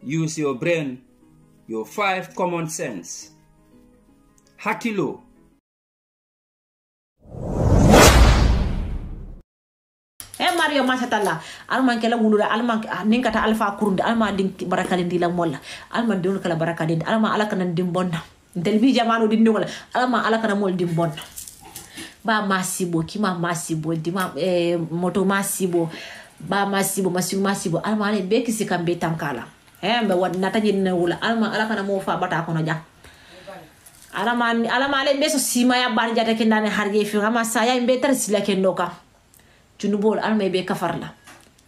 Use your brain, your five common sense. Hakilo. Eh, mario masatalla alman kala wulula alman ah, nin kata alfa kurunde alma din barakadindi la molla alman din kala barakadindi alma alaka kana din bonna del bi jamanu din ngola alma ala kana mol din bonna ba masibo kima masibo dima eh, moto masibo ba masibo masibo masibo alma ne be kisi kambe tankala hembe eh, wadnata na wula alma ala kana mo fa bata kono ja alama alama ale be so sima ya ban jata ke ndane harje fi kama sa ya be tar sila ke ndoka junubol alma be kafarla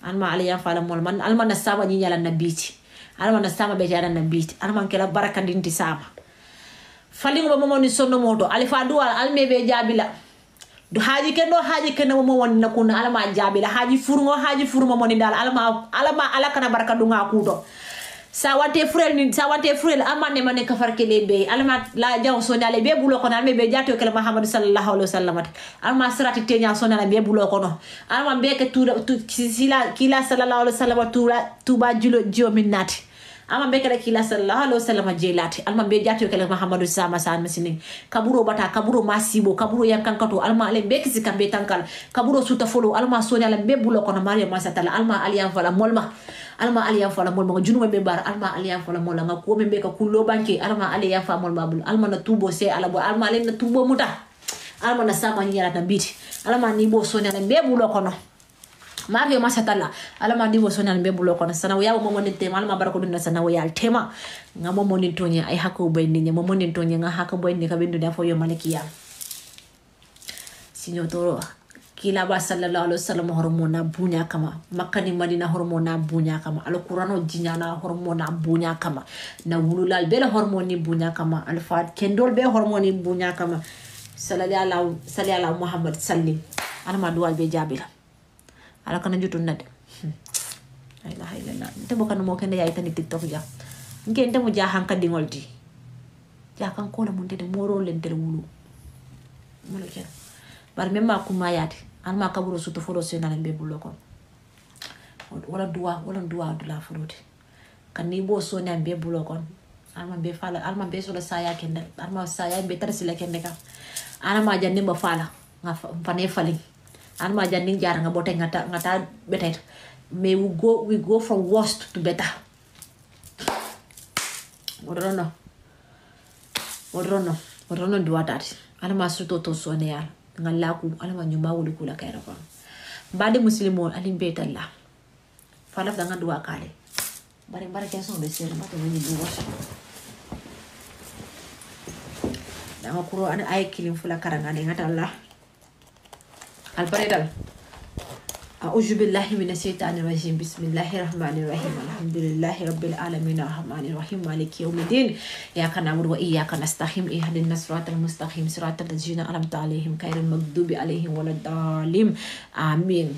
alma ale ya fala mol man alma na sama nyi nyala nabiti alma na sama be jara nabiti alma kala baraka dinti sama falingo ba momo ni sonno moto alifa duwal alme be jabila do haji haaji ken ɗo haaji kene momo woni nakuna alama jaabila haji furgo haaji furmo moni dal alama alama ala kana barka ɗuga kuuto sawate furel sawate furel amane mane kafar kele be alma la jaw sonale be bulo kono alme be jato kele muhammadu sallallahu alaihi wasallam alma sirati tenya sonale be bulo kono alma be ke tu sila kila sallallahu alaihi wasallam tu tuba julo jio ama mbeke la kila sallallahu alaihi wasallam jelati alma be jati kala muhammadu sama san masini kaburo bata kaburo masibo kaburo yam kan kato alma ale mbeke si kambe tankal kaburo suta folo alma sonya la mbe bulo kono mariya masatala alma aliyam fala molma alma aliyam fala molma junume mbe bar alma aliyam fala molma nga ko be ka kullo banke alma aliyam fala molma bul alma na tubo se ala bo alma ale na tubo muta alma na sama nyala tabiti alma ni bo sonya la mbe bulo kono mario masatala alama ndi sona an be bulo kono sanawo yawo tema alama barako ɗum sana sanawo al tema nga momonin toñe ay hakko boyndiñe momonin toñe nga hakko boyndi ka ɓendude a fo yo malakiyam siño toro ba sallallahu alaihi wasallam hormona bunya kama makani madina hormona bunya kama alqur'ano jinyana hormo na bunya kama na wululal bele hormoni bunya kama alfat kendol be hormoni bunya kama sallallahu alaihi muhammad sallim alma duwal be jabila ala kana jutunnade la ilaha illallah nte bukan kana mo kende ya itani tiktok ja nke nte mo ja hanka dingol di ja anu kan ko la munte de moro len del wulu lo ja bar mem ma kuma yaade an ma kaburo sutu folo se nalen be bulo ko wala duwa wala duwa dula di kan ni bo so na be bulo ko alma be fala alma be so saya kende alma saya be tarsila kende ka ana ma jande ba fala nga ne fali, and ma jandin jaranga bote ngata ngata beteta me we go we go from worst to better odono dua odono duwatati alama anu surtout to soneyal ngallaku alama anu ñuma wuli kula kayra kon mbade alim alin la falaf danga duwa kale bari mbara keson be sere mata woni duwa danga kuro an ay kilin fula karanga de la البريدل أعوذ بالله من الشيطان الرجيم بسم الله الرحمن الرحيم الحمد لله رب العالمين الرحمن الرحيم مالك يوم الدين إياك نعبد وإياك نستقيم اهدنا الصراط المستقيم صراط الذين أنعمت عليهم غير المغضوب عليهم ولا الضالين آمين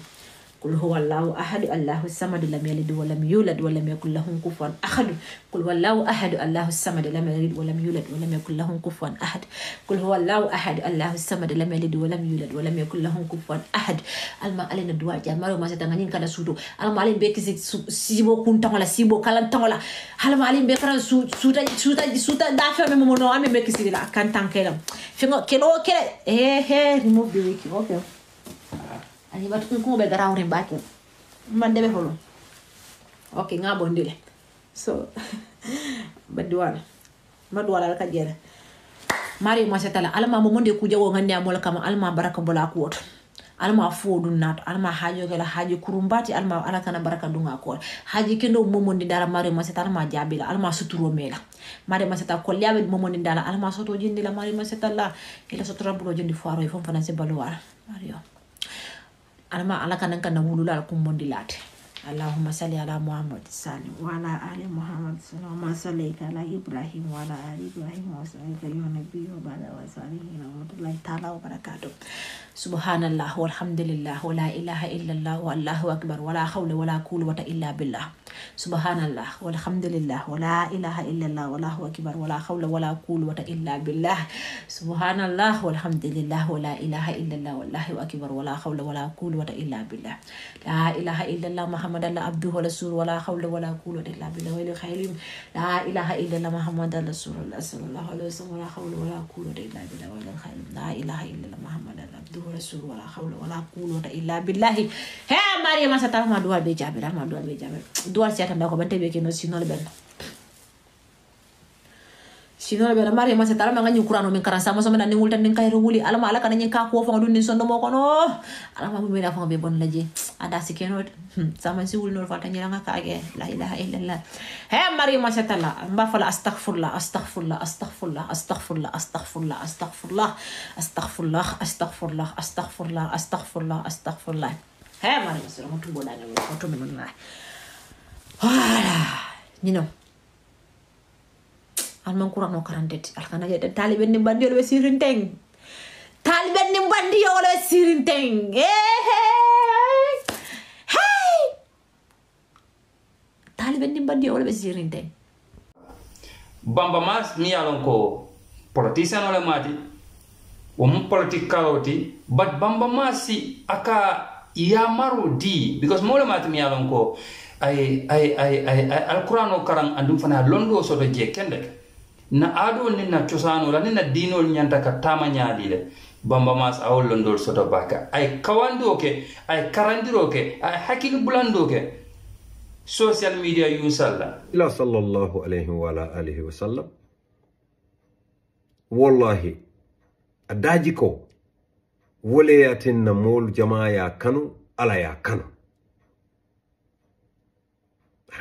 قل هو الله أحد الله الصمد لم يلد ولم يولد ولم يكن له كفوا أحد قل هو الله أحد الله الصمد لم يلد ولم يولد ولم يكن له كفوا أحد قل هو الله أحد الله الصمد لم يلد ولم يولد ولم يكن له كفوا أحد ألم ألين الدواء جمال ما ستغنين كذا سودو ألم ألين بيك سيبو كون تملا سيبو كلام تملا ألم ألين بيك ران سودا سودا سودا دافع من منو أمي بيك سيلا كان تانكلام فين كلو كيلو هه هه remove بيك أوكي ani bat kun kuma be gara wurin bakin man debe holo ok nga bondile so ma duwala ka jere mari mo setala alma mo monde ku jawo ngande amol kama alma baraka bola ku wot alma fodu nat alma hajo gala haji kurumbati alma ala kana baraka dunga ko haji kendo momondi dara mari mo setala ma jabila alma suturo mela mari mo setala mo momondi dala alma soto jindi la mari mo setala ila sotra bulo jindi fuaro e fon fana se mari alama ala kana kana wulula ko mondi late اللهم صل على محمد صلى وعلى آل محمد صلى وما صليت على إبراهيم وعلى آل إبراهيم وسلمت على النبي وبعد وصالحين ورحمة الله تعالى وبركاته سبحان الله والحمد لله ولا إله إلا الله والله أكبر ولا حول ولا قوة إلا بالله سبحان الله والحمد لله ولا إله إلا الله ولا هو أكبر ولا حول ولا قوة إلا بالله سبحان الله والحمد لله ولا إله إلا الله والله أكبر ولا حول ولا قوة إلا بالله لا إله إلا الله محمد الله عبده ورسوله ولا حول ولا قوة إلا بالله ولا خير لا إله إلا الله محمد الله رسول الله صلى الله عليه وسلم ولا حول ولا قوة إلا بالله ولا خير لا إله إلا الله محمد الله abdu rasul wala hawla wala quwwata illa billahi he mariama satara ma duwal be jaabi rahma duwal be jaabi duwal siyata ndako bante be keno sinol benno la bela mari ma se manga nyukura kurano min karasa mo sama nani wulta nin kayro wuli ala ma ala kana nyin ka ko fa dun ni sondo moko kono ala ma na fa be bon laje ada sikeno sama si wul nor fata nyiranga ka age la ilaha illallah he mari ma tala mba fala astaghfirullah astaghfirullah astaghfirullah astaghfirullah astaghfirullah astaghfirullah astaghfirullah astaghfirullah astaghfirullah astaghfirullah astaghfirullah he mari ma se mo tumbo ni mo tumbo na ni no alman qur'an o karantede alkana jeɗen aja ndin banndi yol ɓe sirinten taaliɓen ndin banndi yo wolo ɓe sirinten hey taaliɓen ndin banndi yo wolo ɓe sirinten bamba mas mi yalon ko politicien mati maati um womu politique kawoti but bamba masi aka yamaru di because mole maati mi yalon ko ay ay ay ay alqur'an o karan andum fana londo soto je kende na aadol niŋ na cosaanol aniŋ na diinol ñanta ka tama ñaadi le bambamas awol wol londol soto baaka a ye ke a ye karandiroo ke a ye hakkili bulandoo ke social media yunsal la ila sallallahu alayhi wa ala alihi wa sallam wallahi a daaji ko woleyatin na moolu jamaa ye a kanu ala ye kanu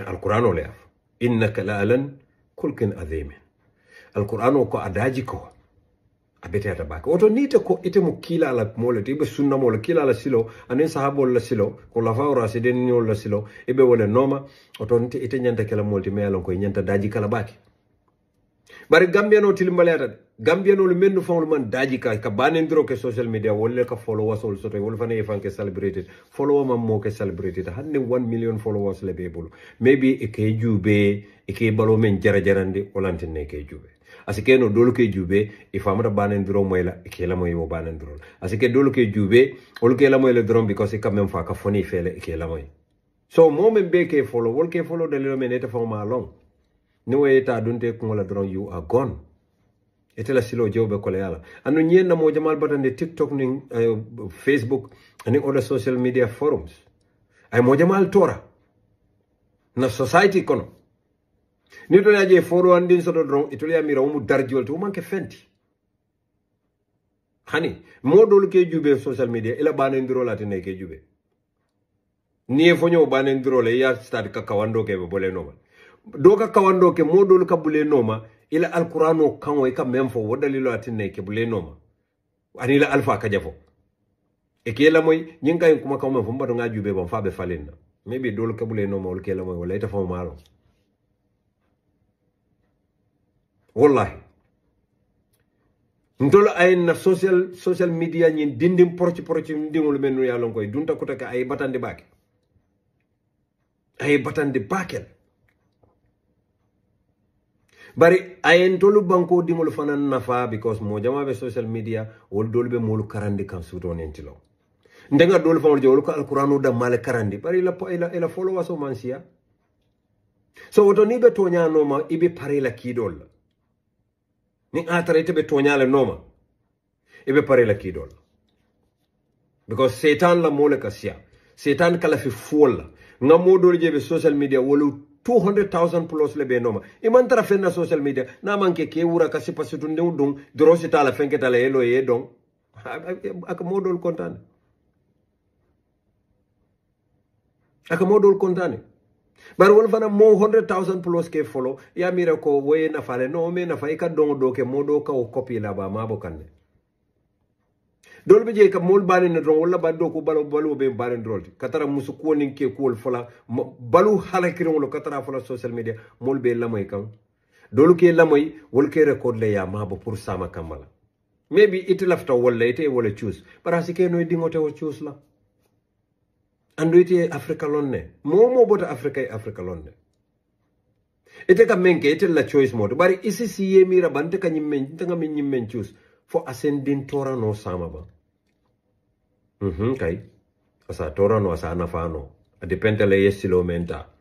alqur'ano le innaka la kulkin adhimin alqur'an ko adaji ko abete ata bak oto nite ko ite mo la mole te be sunna mole kila la silo anen sahabo la silo ko la lafaw rasidenniol la silo e be wole noma oto nite ite nyanta kala molti mais alon koye ñanta daji kala baake bari gambiyanol tilimbaleyata de le mennu fawlu man daji ka ka banen dro ke social media wolle ka followasol soto wol fane e fanke celebrated follower man mo ke celebrated hande 1 million followers le be maybe e ke jube e ke balo men jara jarande wolantinne ke jube asike no dolu ke jube i famata banen doro moyla ikela moy mo banen doro asike dolu ke jube ol ke la moyla doro because ka mem fa ka foni fele ikela moy so mo mem be ke follow wol ke follow de lo menete fo ma long ni we eta dunte ko la doro you are gone etela silo jewɓe yala ala nyen na mo jamal batande tiktok ni uh, facebook ani other social media forums ay mo jamal tora na society kono ni to yaje foro andin so do itole amira umu darjiwol to manke fenti hani modol ke jube social media ila bana ndiro lati ne ke jube ni e fonyo bana ndiro le ya start ka kawando ke be bole noma do ka kawando ke modol ka bule noma ila alqur'ano kanwo ka memfo wodali lati ne ke bule noma anila alfa ka jafo e ke la moy nyinga kuma kawme fumba do to ngajube ban fabe falenna maybe dol ka bule noma ol ke la moy wala ita fo maro wallahi ndol ay na social social media ñin dindin poroci poroci ndiŋolu men nu ye lon dunta kuta tak ay batandi baake ay batandi baakel bari ay tolu banko dimul fanan nafa because mo jama be social media wol dol be moolu karandi kan suutonenti lo ndenga dol fa wol wolu ko alquran alkuranu dammale karandi bari la ila ila ila folowaso man mansia so woto ni be toñanoma ma ibe pare la kiidol la ni atara ite be toñale nooma ibe pare la kiidol because setan la mole ka siya setan kala fi fuol la nga modol je be social media wolu 200,000 plus le be nooma iman tara na social media na manke ke wura ka sipa situ ndew dum drosi tala fenke tala yelo ye don aka modol kontane aka modol kontane bari wol fana mo 100000 plus ke folo ya mira ko woye nafale no me nafa i ka don modo ka o copy la ba mabo kanne dol be je ka mol bani ne don wala baddo ko balo balo be bani drol katara musu ko nin ke ko fola balu halakiron lo katara fola social media mol be lamoy kan dolu ke lamoy wol ke record le ya mabo pour sama kamala maybe it lafta wala ite wala choose bara sike no dingote o choose la anduiti e Afrika lonne momo bota Afrika e Afrika lonne ite ka menke ite la choice moto bari isi siye mira bante ka nyimmen ite min nyimmen choose fo asendin tora no sama ba mhm mm kai asa tora no asa nafano adepende le yesi lo menta